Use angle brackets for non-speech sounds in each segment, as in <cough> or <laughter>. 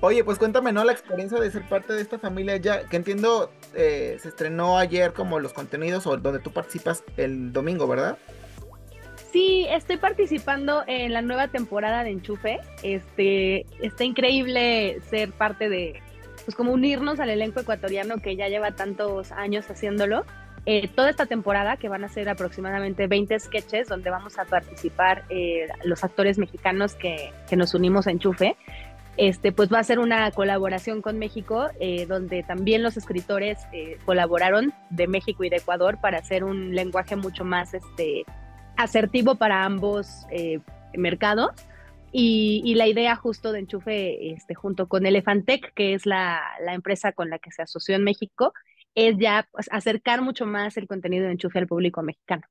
Oye, pues cuéntame, ¿no? La experiencia de ser parte de esta familia ya, que entiendo, eh, se estrenó ayer como los contenidos o donde tú participas el domingo, ¿verdad? Sí, estoy participando en la nueva temporada de Enchufe. Este, está increíble ser parte de, pues como unirnos al elenco ecuatoriano que ya lleva tantos años haciéndolo. Eh, toda esta temporada, que van a ser aproximadamente 20 sketches, donde vamos a participar eh, los actores mexicanos que, que nos unimos a Enchufe. Este, pues va a ser una colaboración con México, eh, donde también los escritores eh, colaboraron de México y de Ecuador para hacer un lenguaje mucho más este, asertivo para ambos eh, mercados. Y, la idea justo de Enchufe, este, junto con Elefantec, que es la, empresa con la que se asoció en México, es ya pues, acercar mucho más el contenido de Enchufe al público mexicano.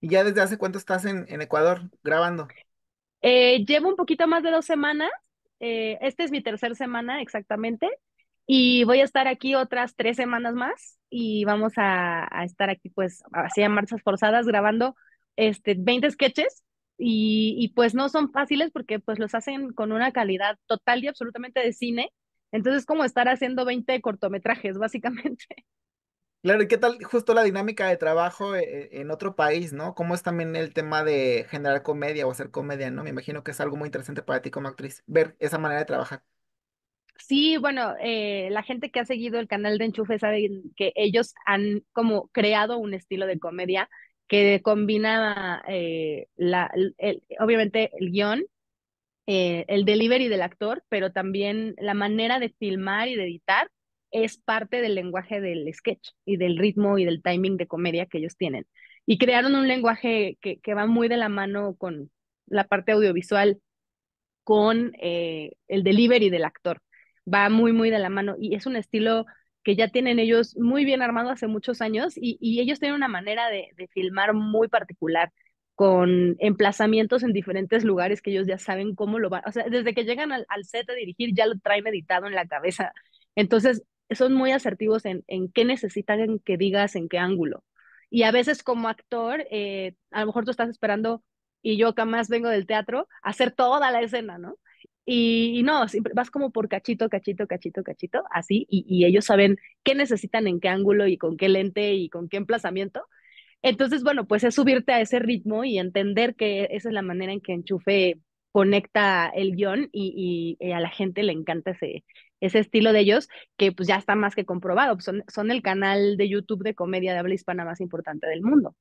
¿Y ya desde hace cuánto estás en, Ecuador grabando? llevo un poquito más de dos semanas eh, esta es mi tercera semana exactamente y voy a estar aquí otras tres semanas más y vamos a, estar aquí pues así en marchas forzadas grabando este 20 sketches y, y, pues no son fáciles porque pues los hacen con una calidad total y absolutamente de cine. Entonces como estar haciendo 20 cortometrajes básicamente. Claro, ¿y qué tal justo la dinámica de trabajo e, e, en otro país, ¿no? ¿Cómo es también el tema de generar comedia o hacer comedia, ¿no? Me imagino que es algo muy interesante para ti como actriz, ver esa manera de trabajar. Sí, bueno, eh, la gente que ha seguido el canal de Enchufe sabe que ellos han como creado un estilo de comedia que combina eh, la, el- obviamente el guión, eh, el delivery del actor, pero también la manera de filmar y de editar es parte del lenguaje del sketch y del ritmo y del timing de comedia que ellos tienen. Y crearon un lenguaje que, que va muy de la mano con la parte audiovisual, con eh, el delivery del actor. Va muy, muy de la mano y es un estilo que ya tienen ellos muy bien armado hace muchos años y, ellos tienen una manera de, filmar muy particular con emplazamientos en diferentes lugares que ellos ya saben cómo lo van, o sea, desde que llegan al, set a dirigir ya lo traen meditado en la cabeza. Entonces, son muy asertivos en, en qué necesitan que digas, en qué ángulo. Y a veces como actor, eh, a lo mejor tú estás esperando, y yo más vengo del teatro, hacer toda la escena, ¿no? Y, no, vas como por cachito, cachito, cachito, cachito, así, y, ellos saben qué necesitan, en qué ángulo y con qué lente y con qué emplazamiento. Entonces, bueno, pues es subirte a ese ritmo y entender que esa es la manera en que Enchufe conecta el guión y a la gente le encanta ese, ese estilo de ellos, que pues ya está más que comprobado, pues, son, son el canal de YouTube de comedia de habla hispana más importante del mundo.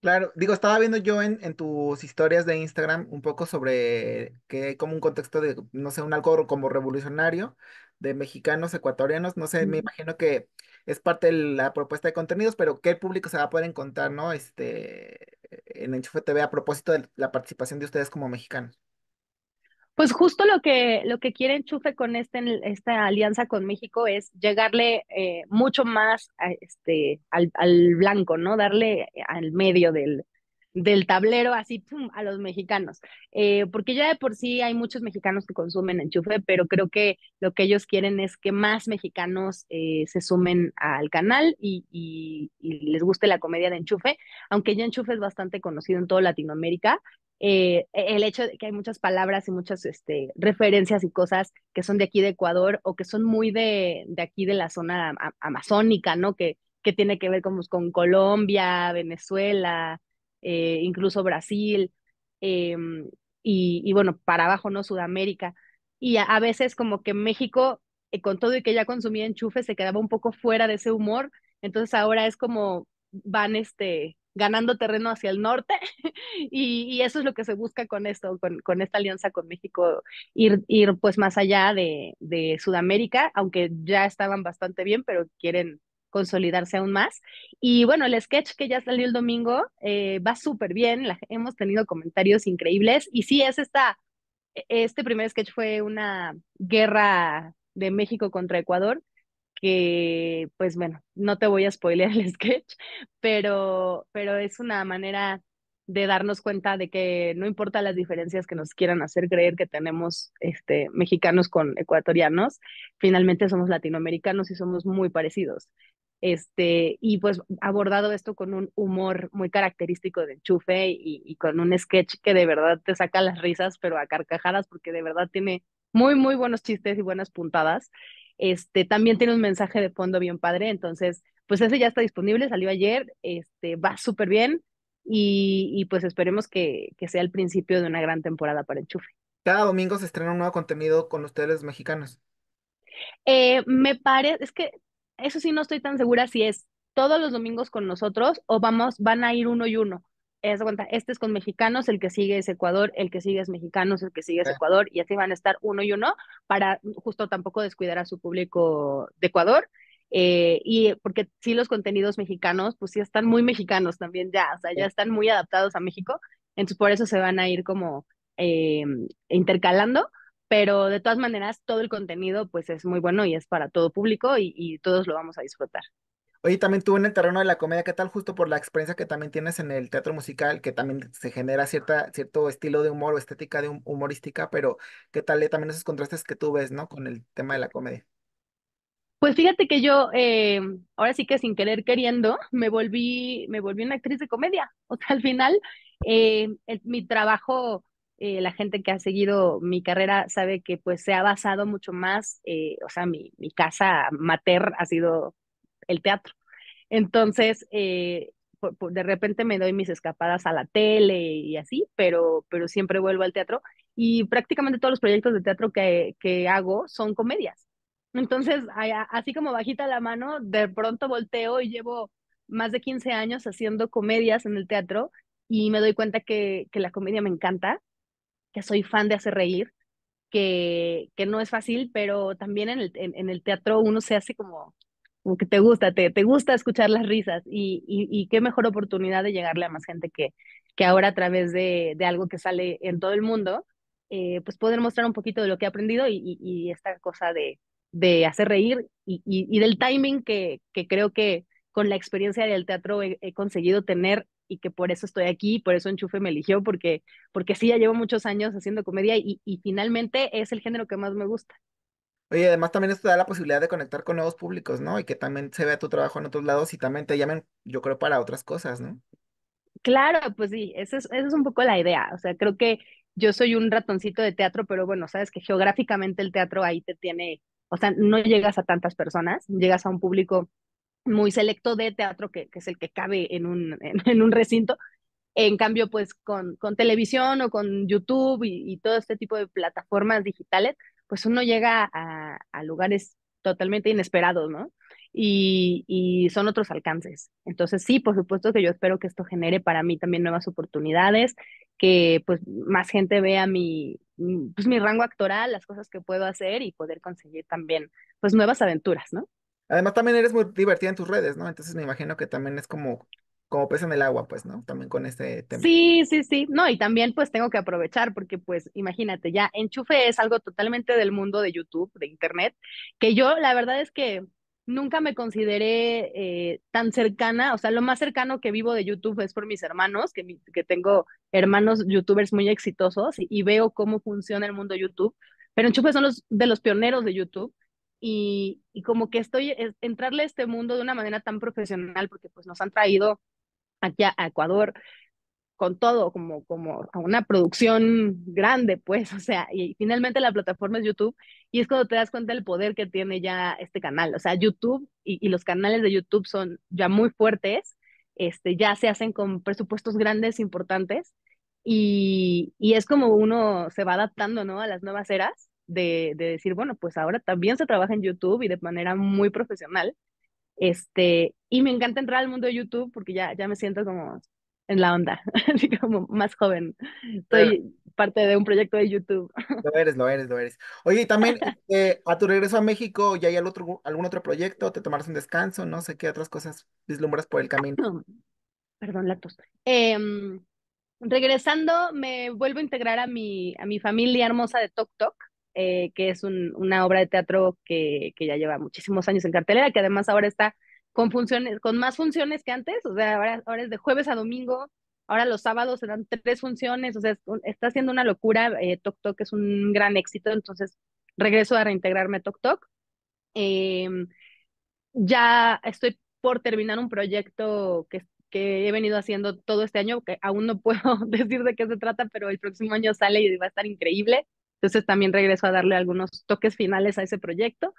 Claro, digo, estaba viendo yo en, en tus historias de Instagram un poco sobre que hay como un contexto de, no sé, un algo como revolucionario de mexicanos, ecuatorianos, no sé, me imagino que es parte de la propuesta de contenidos, pero ¿qué público se va a poder encontrar, no? Este, en Enchufe TV a propósito de la participación de ustedes como mexicanos. Pues justo lo que, lo que quiere Enchufe con este, esta alianza con México es llegarle eh, mucho más este, al, blanco, ¿no? Darle eh, al medio del, del tablero así a los mexicanos. Eh, porque ya de por sí hay muchos mexicanos que consumen Enchufe, pero creo que lo que ellos quieren es que más mexicanos se sumen al canal y, y, y les guste la comedia de Enchufe, aunque ya Enchufe es bastante conocido en toda Latinoamérica eh, el hecho de que hay muchas palabras y muchas este, referencias y cosas que son de aquí de Ecuador o que son muy de, aquí de la zona amazónica, ¿no? Que, que tiene que ver con, con Colombia, Venezuela, eh, incluso Brasil, em, y, bueno, para abajo, ¿no? Sudamérica. Y a, a veces como que México, eh, con todo y que ya consumía enchufes, se quedaba un poco fuera de ese humor, entonces ahora es como van este ganando terreno hacia el norte <laughs> y, eso es lo que se busca con esto, con, con esta alianza con México, ir, ir pues más allá de, de, Sudamérica, aunque ya estaban bastante bien, pero quieren consolidarse aún más. Y bueno, el sketch que ya salió el domingo eh, va súper bien, hemos tenido comentarios increíbles y sí, es esta, e, este primer sketch fue una guerra de México contra Ecuador que, pues bueno, no te voy a spoilear el <laughs> sketch, pero, pero es una manera de darnos cuenta de que no importa las diferencias que nos quieran hacer creer que tenemos este, mexicanos con ecuatorianos, finalmente somos latinoamericanos y somos muy parecidos. Este, y pues abordado esto con un humor muy característico de enchufe y, y con un sketch que de verdad te saca las risas, pero a carcajadas, porque de verdad tiene muy, muy buenos chistes y buenas puntadas. Este, también tiene un mensaje de fondo bien padre, entonces, pues ese ya está disponible, salió ayer, este, va súper bien y, pues esperemos que, sea el principio de una gran temporada para el Enchufe. Cada domingo se estrena un nuevo contenido con ustedes mexicanos. Eh, me parece, es que eso sí no estoy tan segura si es todos los domingos con nosotros o vamos, van a ir uno y uno este es con mexicanos, el que sigue es Ecuador, el que sigue es mexicanos, el que sigue es eh. Ecuador, y así van a estar uno y uno para justo tampoco descuidar a su público de Ecuador. Eh, y porque sí los contenidos mexicanos, pues sí están muy mexicanos también ya, o sea, ya están muy adaptados a México, entonces por eso se van a ir como eh, intercalando, pero de todas maneras todo el contenido pues es muy bueno y es para todo público y todos lo vamos a disfrutar. Oye, también tú en el terreno de la comedia, ¿qué tal? Justo por la experiencia que también tienes en el teatro musical, que también se genera cierta, cierto estilo de humor o estética de humorística, pero ¿qué tal eh, también esos contrastes que tú ves, ¿no? Con el tema de la comedia. Pues fíjate que yo, eh, ahora sí que sin querer queriendo, me volví, me volví una actriz de comedia. <laughs> O sea, al final, eh, mi trabajo, la gente que ha seguido mi carrera sabe que pues se ha basado mucho más, o sea, mi casa mater ha sido el teatro. Entonces, eh, de repente me doy mis escapadas a la tele y así, pero, pero siempre vuelvo al teatro y prácticamente todos los proyectos de teatro que, que hago son comedias. Entonces, así como bajita la mano, de pronto volteo y llevo más de 15 años haciendo comedias en el teatro y me doy cuenta que, que la comedia me encanta, que soy fan de hacer reír, que, que no es fácil, pero también en el, en el teatro uno se hace como que te gusta, te, te gusta escuchar las risas y, y, qué mejor oportunidad de llegarle a más gente que, que ahora a través de, algo que sale en todo el mundo, eh, pues poder mostrar un poquito de lo que he aprendido y, esta cosa de, de hacer reír y, del timing que, que creo que con la experiencia del teatro he, conseguido tener y que por eso estoy aquí, por eso Enchufe me eligió, porque, porque sí, ya llevo muchos años haciendo comedia y, y, finalmente es el género que más me gusta. Oye, además también esto da la posibilidad de conectar con nuevos públicos, ¿no? Y que también se vea tu trabajo en otros lados y también te llamen, yo creo, para otras cosas, ¿no? Claro, pues sí, esa es, es un poco la idea. O sea, creo que yo soy un ratoncito de teatro, pero bueno, sabes que geográficamente el teatro ahí te tiene, o sea, no llegas a tantas personas, llegas a un público muy selecto de teatro que, es el que cabe en un, <laughs> un recinto. En cambio, pues con, con televisión o con YouTube y, y todo este tipo de plataformas digitales, pues uno llega a, lugares totalmente inesperados, ¿no? Y, son otros alcances. Entonces, sí, por supuesto que yo espero que esto genere para mí también nuevas oportunidades, que pues más gente vea mi, pues, mi rango actoral, las cosas que puedo hacer y poder conseguir también pues nuevas aventuras, ¿no? Además también eres muy divertida en tus redes, ¿no? Entonces me imagino que también es como como pez en el agua, pues, ¿no? También con este tema. Sí, sí, sí. No, y también pues tengo que aprovechar porque pues imagínate, ya enchufe es algo totalmente del mundo de YouTube, de Internet, que yo la verdad es que nunca me consideré eh, tan cercana, o sea, lo más cercano que vivo de YouTube es por mis hermanos, que, que tengo hermanos youtubers muy exitosos y, veo cómo funciona el mundo YouTube, pero enchufe son los de los pioneros de YouTube. Y, y como que estoy, entrarle a este mundo de una manera tan profesional, porque pues nos han traído aquí a, Ecuador con todo, como, como una producción grande, pues, <laughs> o sea, y finalmente la plataforma es YouTube, y es cuando te das cuenta del poder que tiene ya este canal, o sea, YouTube y, los canales de YouTube son ya muy fuertes, este, ya se hacen con presupuestos grandes, importantes, y, y, es como uno se va adaptando, ¿no? A las nuevas eras de, de decir, bueno, pues ahora también se trabaja en YouTube y de manera muy profesional, este, y me encanta entrar al mundo de YouTube porque ya, ya me siento como en la onda, <laughs> así como más joven. Estoy parte de un proyecto de YouTube. <laughs> Lo eres, lo eres, lo eres. Oye, y también <laughs> este, a tu regreso a México, ¿ya hay otro, algún otro proyecto? ¿Te tomarás un descanso? No sé qué otras cosas vislumbras por el camino. Perdón, la tos. Em, regresando, me vuelvo a integrar a mi, a mi familia hermosa de Tok Tok. Eh, que es una obra de teatro que, que, ya lleva muchísimos años en cartelera, que además ahora está con funciones, con más funciones que antes, o sea, ahora, es de jueves a domingo, ahora los sábados serán tres funciones, o sea, está haciendo una locura, eh, Tok Tok es un gran éxito, entonces regreso a reintegrarme a Tok Tok. Em, ya estoy por terminar un proyecto que, que he venido haciendo todo este año, que aún no puedo <laughs> decir de qué se trata, pero el próximo año sale y va a estar increíble. Entonces también regreso a darle algunos toques finales a ese proyecto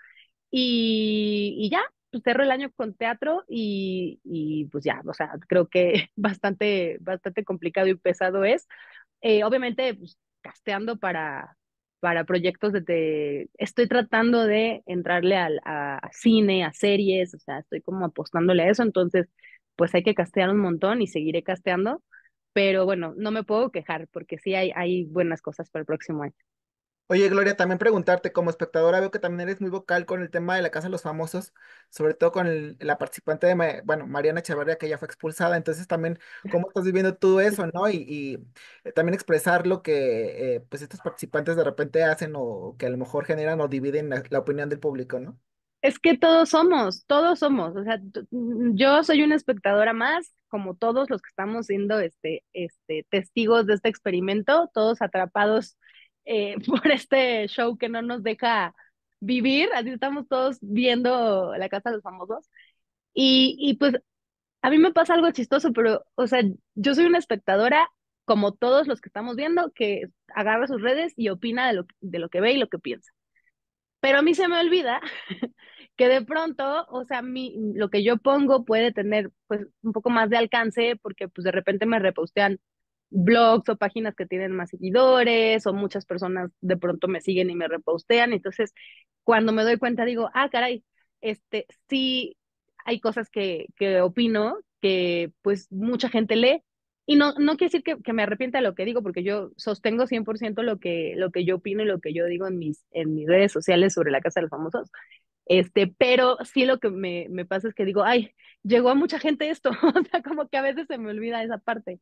y, ya, pues cerro el año con teatro y, y, pues ya, o sea, creo que <laughs> bastante, bastante complicado y pesado es. Eh, obviamente, pues, casteando para, para proyectos de, Estoy tratando de entrarle al, a, cine, a series, o sea, estoy como apostándole a eso, entonces pues hay que castear un montón y seguiré casteando, pero bueno, no me puedo quejar porque sí hay, hay buenas cosas para el próximo año. Oye, Gloria, también preguntarte, como espectadora veo que también eres muy vocal con el tema de la Casa de los Famosos, sobre todo con la participante de, bueno, Mariana Echeverría, que ya fue expulsada. Entonces, también, ¿cómo estás viviendo tú eso, no? Y, eh, también expresar lo que, eh, pues, estos participantes de repente hacen o que a lo mejor generan o dividen la, opinión del público, ¿no? Es que todos somos, todos somos. O sea, mm, yo soy una espectadora más, como todos los que estamos siendo este, este, testigos de este experimento, todos atrapados eh, <laughs> por este show que no nos deja vivir, así estamos todos viendo la casa de los famosos. Y, y pues a mí me pasa algo chistoso, pero, o sea, yo soy una espectadora como todos los que estamos viendo, que agarra sus redes y opina de lo, de lo que ve y lo que piensa. Pero a mí se me olvida <laughs> que de pronto, o sea, mi, lo que yo pongo puede tener pues un poco más de alcance porque pues de repente me repostean blogs o páginas que tienen más seguidores o muchas personas de pronto me siguen y me repostean. Entonces, cuando me doy cuenta digo, ah, caray, este, sí hay cosas que, que opino que pues mucha gente lee. Y no, no quiere decir que, que me arrepienta lo que digo, porque yo sostengo 100% lo que, lo que yo opino y lo que yo digo en mis, en mis redes sociales sobre la Casa de los Famosos. Este, pero sí lo que me, me pasa es que digo, ay, llegó a mucha gente esto, <laughs> o sea, como que a veces se me olvida esa parte.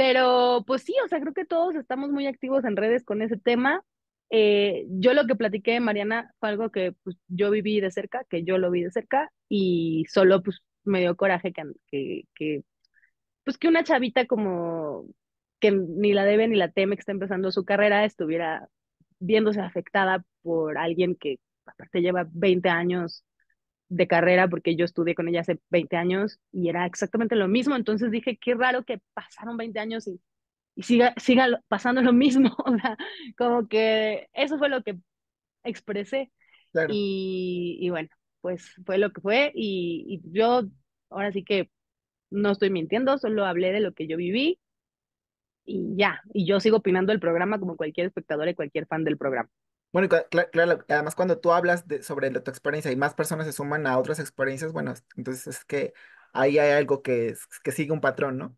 Pero pues sí, o sea, creo que todos estamos muy activos en redes con ese tema. Eh, yo lo que platiqué Mariana fue algo que pues, yo viví de cerca, que yo lo vi de cerca y solo pues me dio coraje que, que, pues que una chavita como que ni la debe ni la teme que está empezando su carrera estuviera viéndose afectada por alguien que aparte lleva 20 años de carrera porque yo estudié con ella hace 20 años y era exactamente lo mismo. Entonces dije, qué raro que pasaron 20 años y, siga, siga pasando lo mismo. <laughs> O sea, como que eso fue lo que expresé. Y, bueno, pues fue lo que fue y, y yo ahora sí que no estoy mintiendo, solo hablé de lo que yo viví y ya. Y yo sigo opinando el programa como cualquier espectador y cualquier fan del programa. Bueno, claro, además cuando tú hablas de, sobre tu experiencia y más personas se suman a otras experiencias, bueno, entonces es que ahí hay algo que, que sigue un patrón, ¿no?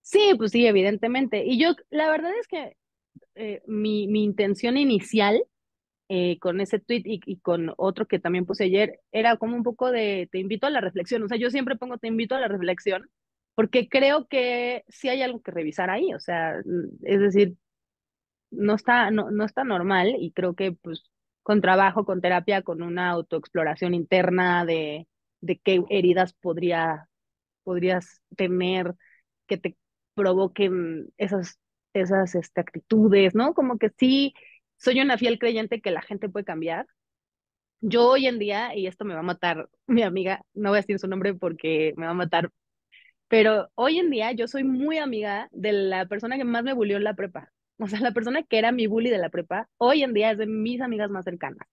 Sí, pues sí, evidentemente. Y yo, la verdad es que eh, mi, mi intención inicial eh, con ese tweet y, y con otro que también puse ayer era como un poco de te invito a la reflexión. O sea, yo siempre pongo te invito a la reflexión porque creo que sí hay algo que revisar ahí. O sea, es decir, no está, no, no está normal y creo que pues con trabajo, con terapia, con una autoexploración interna de, de qué heridas podría, podrías tener que te provoquen esas, esas este, actitudes, ¿no? Como que sí, soy una fiel creyente que la gente puede cambiar. Yo hoy en día, y esto me va a matar <laughs> mi amiga, no voy a decir su nombre porque me va a matar, pero hoy en día yo soy muy amiga de la persona que más me bulió en la prepa. O sea, la persona que era mi bully de la prepa, hoy en día es de mis amigas más cercanas.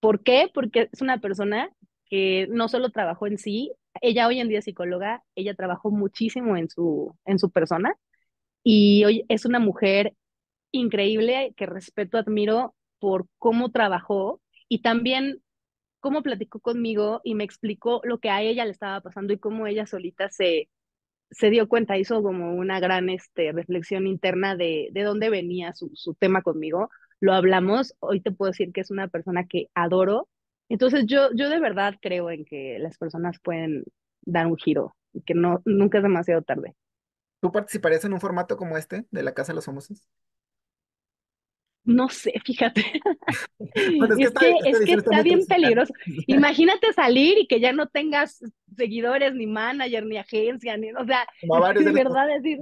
¿Por qué? Porque es una persona que no solo trabajó en sí, ella hoy en día es psicóloga, ella trabajó muchísimo en su, en su persona y hoy es una mujer increíble que respeto, admiro por cómo trabajó y también cómo platicó conmigo y me explicó lo que a ella le estaba pasando y cómo ella solita se, se dio cuenta, hizo como una gran este, reflexión interna de, de dónde venía su, tema conmigo. Lo hablamos, hoy te puedo decir que es una persona que adoro. Entonces yo, yo de verdad creo en que las personas pueden dar un giro y que no, nunca es demasiado tarde. ¿Tú participarías en un formato como este de la Casa de los Famosos? No sé, fíjate. <laughs> es, que, está bien peligroso. Imagínate salir y que ya no tengas seguidores, ni manager, ni agencia, ni, o sea, de verdad decir,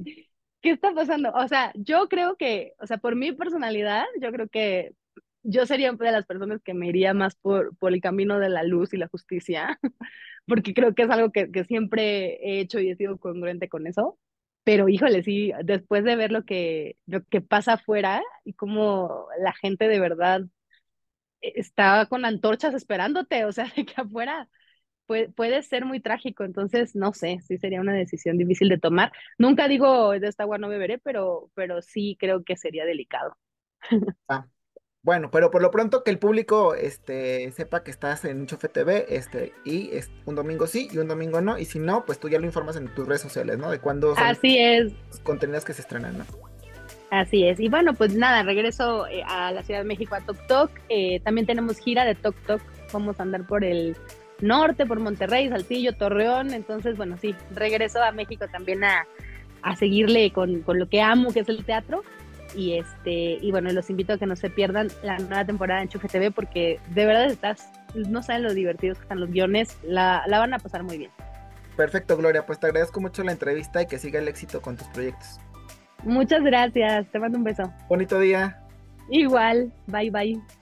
¿qué está pasando? O sea, yo creo que, o sea, por mi personalidad, yo creo que yo sería una de las personas que me iría más por, por el camino de la luz y la justicia, <laughs> porque creo que es algo que, siempre he hecho y he sido congruente con eso. Pero híjole, sí, después de ver lo que, lo que pasa afuera y cómo la gente de verdad eh, estaba con antorchas esperándote, o sea, <laughs> de que afuera puede, ser muy trágico, entonces no sé, sí sería una decisión difícil de tomar. Nunca digo de esta agua no beberé, pero, pero sí creo que sería delicado. Ah, bueno, pero por lo pronto que el público este, sepa que estás en Chofe TV este, y es un domingo sí y un domingo no, y si no, pues tú ya lo informas en tus redes sociales, ¿no? De cuándo son Así es. los contenidos que se estrenan, ¿no? Así es. Y bueno, pues nada, regreso eh, a la Ciudad de México a Tok Tok. Eh, también tenemos gira de Tok Tok. Vamos a andar por el norte, por Monterrey, Saltillo, Torreón. Entonces, bueno, sí, regreso a México también a, seguirle con, lo que amo, que es el teatro. Y este, y bueno, los invito a que no se pierdan la nueva temporada de Enchufe TV porque de verdad estás, no saben lo divertidos que están los guiones, la van a pasar muy bien. Perfecto, Gloria, pues te agradezco mucho la entrevista y que siga el éxito con tus proyectos. Muchas gracias, te mando un beso. Bonito día. Igual, bye bye.